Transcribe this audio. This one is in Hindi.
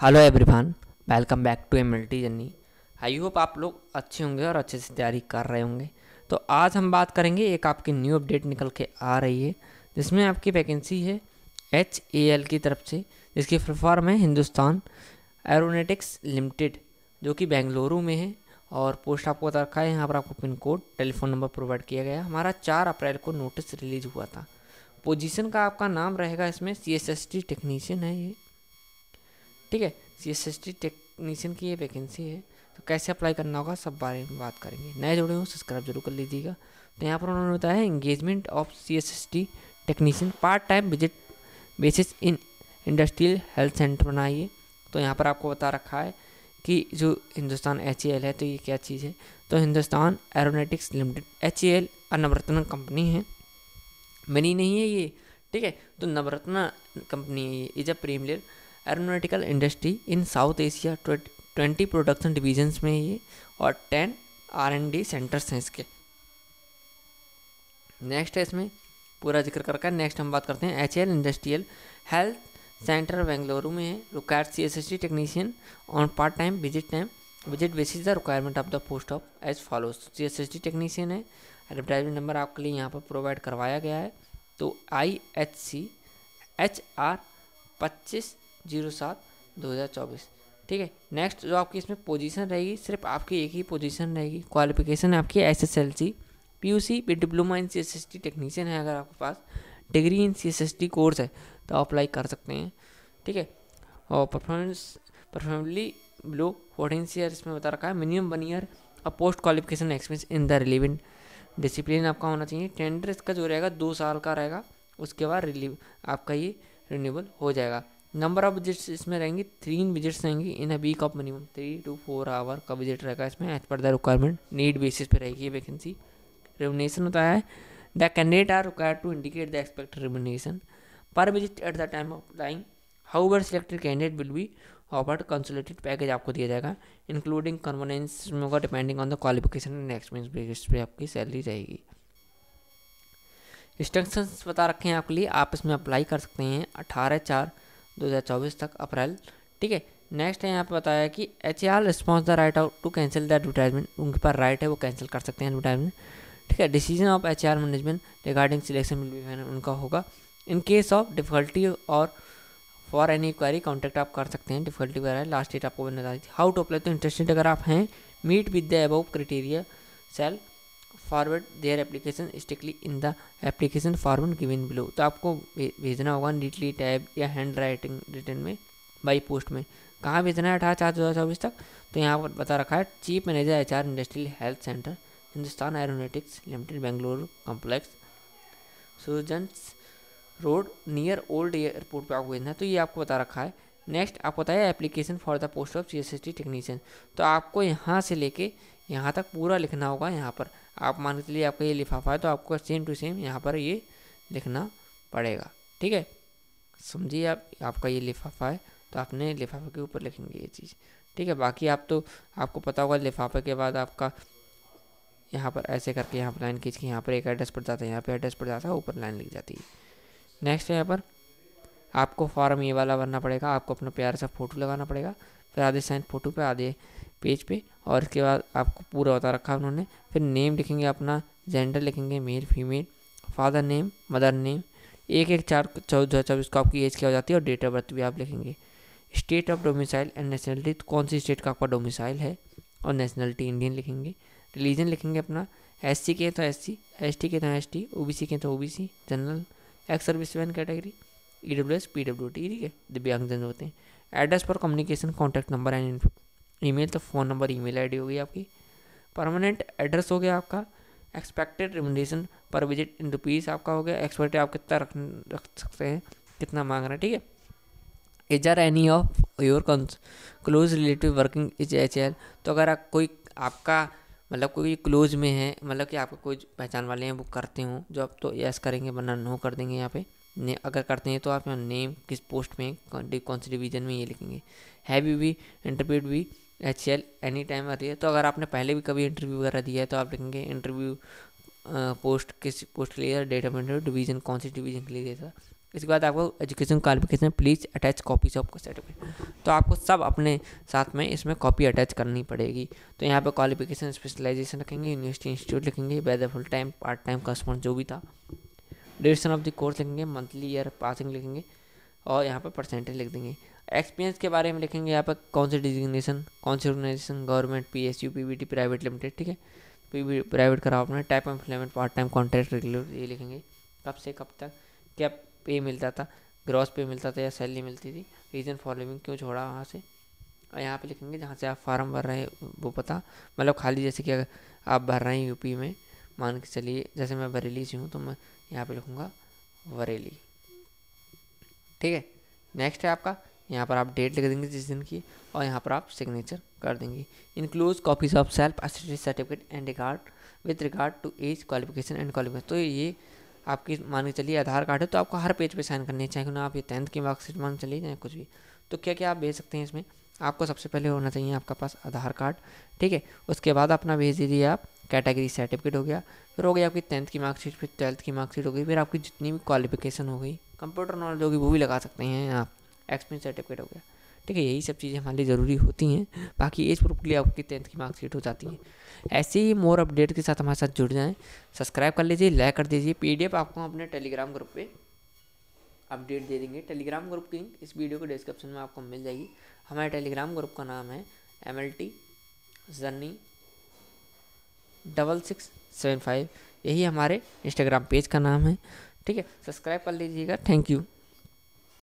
hello everyone welcome back to M L journey I hope आप लोग अच्छे होंगे और अच्छे से तैयारी कर रहे होंगे तो आज हम बात करेंगे एक आपकी न्यू अपडेट निकल के आ रही है जिसमें आपकी वैकेंसी है एच ए एल की तरफ से जिसकी फुल फॉर्म है हिंदुस्तान एरोनेटिक्स लिमिटेड जो कि बेंगलुरु में है और पोस्ट आपको बता रखा है यहाँ पर आपको pin code telephone number provide किया गया हमारा चार अप्रैल को नोटिस रिलीज हुआ था पोजीशन का आपका नाम रहेगा इसमें C S S T technician है ये ठीक है C S S T technician की ये वैकेंसी है तो कैसे अप्लाई करना होगा सब बारे में बात करेंगे नए जुड़े हों सब्सक्राइब जरूर कर लीजिएगा तो यहाँ पर उन्होंने बताया engagement of C S S T technician part time visit basis in industrial health centre बनाइए तो यहाँ पर आपको बता रखा है कि जो हिंदुस्तान एच है तो ये क्या चीज़ है तो Hindustan Aeronautics Limited H A अनवरत्न कंपनी है मनी नहीं है ये ठीक है तो नवरत्न कंपनी है ये is a premier aeronautical industry in South Asia twenty production divisions में ये और ten R N D centres हैं इसके नेक्स्ट है इसमें पूरा जिक्र करके नेक्स्ट हम बात करते हैं H L industrial health centre Bengaluru में है require C S S T technician on part time visit time visit basis the requirement of the post of as follows C S S T technician है एडवर्टाइजमेंट नंबर आपके लिए यहाँ पर प्रोवाइड करवाया गया है तो I H C H R पच्चीस जीरो सात दो हज़ार चौबीस ठीक है नेक्स्ट जो आपकी इसमें पोजीशन रहेगी सिर्फ आपकी एक ही पोजीशन रहेगी क्वालिफिकेशन आपकी S S L C P U C भी diploma in C S S T technician है अगर आपके पास degree in C S S T course है तो आप अप्लाई कर सकते हैं ठीक है और performance preferably below fourteen year इसमें बता रखा है मिनिमम वन ईयर और post qualification experience in the relevant discipline आपका होना चाहिए टेंडर इसका जो रहेगा दो साल का रहेगा उसके बाद रिलीव आपका ये रिन्यूबल हो जाएगा नंबर ऑफ विजिट्स इसमें रहेंगी तीन विजिट्स रहेंगी in a week of minimum three to four hour का विजिट रहेगा इसमें as per the requirement need basis पे रहेगी वैकेंसी रेमिनेशन होता है the candidate are required to indicate the expect remuneration per visit at the time of applying however selected candidate will be offered consolidated package आपको दिया जाएगा इंक्लूडिंग कन्वनेंस में होगा depending on the qualification and experience basis पे आपकी सैलरी रहेगी इंस्ट्रक्शंस बता रखे हैं आपके लिए आप इसमें अप्लाई कर सकते हैं अठारह चार 2024 तक अप्रैल ठीक है नेक्स्ट है यहाँ पे बताया कि H A R response the right out to cancel the advertisement उनके पास राइट है वो कैंसिल कर सकते हैं एडवर्टाइजमेंट ठीक है decision of H R management regarding selection will be उनका होगा इन केस ऑफ डिफिकल्टी और फॉर एनी इक्वायरी कॉन्टैक्ट आप कर सकते हैं डिफिकल्टी वगैरह लास्ट डेट आपको बता दी हाउ टू अप्लाई तो इंटरेस्टेड अगर आप हैं meet with the above criteria shall forward their application strictly in the application forward given below तो आपको भेजना होगा नीटली टैब या हैंड राइटिंग रिटर्न में बाई पोस्ट में कहाँ भेजना है अठारह चार दो हज़ार चौबीस तक तो यहाँ पर बता रखा है chief manager H R industrial health centre Hindustan Aeronautics Limited Bengaluru complex सूजन्स रोड नियर ओल्ड एयरपोर्ट पर आपको भेजना है तो ये आपको बता रखा है नेक्स्ट आपको बताया application for the post of C S S T technician तो आपको यहाँ से लेके यहाँ तक पूरा लिखना होगा यहाँ पर आप मान के चलिए आपका ये लिफाफा है तो आपको सेम टू सेम यहाँ पर ये लिखना पड़ेगा ठीक है समझिए आप आपका ये लिफाफा है तो आपने लिफाफे के ऊपर लिखेंगे ये चीज़ ठीक है बाकी आप तो आपको पता होगा लिफाफे के बाद आपका यहाँ पर ऐसे करके यहाँ पर लाइन खींच के यहाँ पर एक एड्रेस पर जाता है यहाँ पर एड्रेस पर जाता है ऊपर लाइन लिख जाती है नेक्स्ट है यहाँ पर आपको फॉर्म ये वाला भरना पड़ेगा आपको अपना प्यार सा फ़ोटो लगाना पड़ेगा फिर आधे साइन फ़ोटो पे आधे पेज पे और इसके बाद आपको पूरा बता रखा उन्होंने फिर नेम लिखेंगे अपना जेंडर लिखेंगे male female father name mother name एक एक चार चौदह हज़ार चौबीस को आपकी एज क्या हो जाती है और डेट ऑफ बर्थ भी आप लिखेंगे state of domicile and nationality तो कौन सी स्टेट का आपका डोमिसाइल है और नेशनलिटी इंडियन लिखेंगे रिलीजन लिखेंगे अपना एस सी के तो एस सी एस टी के तो S T O B C के तो O B C general ex service man category E W S P W T ठीक है दिव्यांगजन होते हैं एड्रेस पर communication contact number and email तो फ़ोन नंबर ईमेल आईडी हो गई आपकी परमानेंट एड्रेस हो गया आपका एक्सपेक्टेड रिमोडेशन पर विजिट इन रुपीज़ आपका हो गया एक्सपेक्टेड आप कितना रख रख सकते हैं कितना मांग रहे हैं ठीक है is are any of your close relative working is H L तो अगर आप कोई आपका मतलब कोई क्लोज में है मतलब कि आपको कोई पहचान वाले हैं वो करते हों जो आप तो यस करेंगे वरना नो कर देंगे यहाँ पे ने अगर करते हैं तो आप यहाँ नेम किस पोस्ट में कौन से डिवीजन में ये लिखेंगे हैवी भी इंटरव्यू भी H C L any time आती है तो अगर आपने पहले भी कभी इंटरव्यू वगैरह दिया है तो आप लिखेंगे इंटरव्यू पोस्ट किस पोस्ट के लिए डेट ऑफ इंटरव्यू डिवीजन कौन सी डिवीजन के लिए दिया था इसके बाद आपको education qualification please attach copies of certificate तो आपको सब अपने साथ में इसमें कॉपी अटैच करनी पड़ेगी तो यहाँ पे क्वालिफिकेशन स्पेशलाइजेशन रखेंगे यूनिवर्सिटी इंस्टीट्यूट लिखेंगे whether full time part time customer जो भी था ड्यूरेशन ऑफ द कोर्स लिखेंगे मंथली ईयर पासिंग लिखेंगे और यहाँ पर परसेंटेज लिख देंगे एक्सपीरियंस के बारे में लिखेंगे यहाँ पर कौन सी डिजिग्नेशन कौन सी organisation government P S U P B T private limited ठीक है पी बी प्राइवेट कराओ अपने type of employment part time contract regular ये लिखेंगे कब से कब तक क्या पे मिलता था ग्रॉस पे मिलता था या सैलरी मिलती थी रीज़न फॉर लिविंग क्यों छोड़ा वहाँ से और यहाँ पर लिखेंगे जहाँ से आप फार्म भर रहे हैं वो पता मतलब खाली जैसे कि अगर आप भर रहे हैं यूपी में मान के चलिए जैसे मैं बरेली से हूँ तो मैं यहाँ पे लिखूँगा वरेली ठीक है नेक्स्ट है आपका यहाँ पर आप डेट लिख देंगे जिस दिन की और यहाँ पर आप सिग्नेचर कर देंगे enclose copies of self assisted certificate and record with regard to age qualification and qualification तो ये आपकी मान के चलिए आधार कार्ड है तो आपको हर पेज पे साइन करनी चाहिए ना आप ये टेंथ की मार्कशीट मान चलिए चाहे कुछ भी तो क्या क्या आप भेज सकते हैं इसमें आपको सबसे पहले होना चाहिए आपका पास आधार कार्ड ठीक है उसके बाद अपना भेज दीजिए आप कैटेगरी सर्टिफिकेट हो गया फिर हो गई आपकी टेंथ की मार्कशीट फिर ट्वेल्थ की मार्कशीट हो गई फिर आपकी जितनी भी क्वालिफिकेशन हो गई कंप्यूटर नॉलेज होगी वो भी लगा सकते हैं आप एक्सपीरियंस सर्टिफिकेट हो गया ठीक है यही सब चीज़ें हमारे लिए ज़रूरी होती हैं बाकी एज ग्रुप के लिए आपकी टेंथ की मार्कशीट हो जाती है ऐसे ही मोर अपडेट के साथ हमारे साथ जुड़ जाएँ सब्सक्राइब कर लीजिए लाइक कर दीजिए पी आपको अपने टेलीग्राम ग्रुप पे अपडेट दे देंगे टेलीग्राम ग्रुप की लिंक इस वीडियो के डिस्क्रिप्शन में आपको मिल जाएगी हमारे टेलीग्राम ग्रुप का नाम है M L T journey double six seven five यही हमारे इंस्टाग्राम पेज का नाम है ठीक है सब्सक्राइब कर लीजिएगा थैंक यू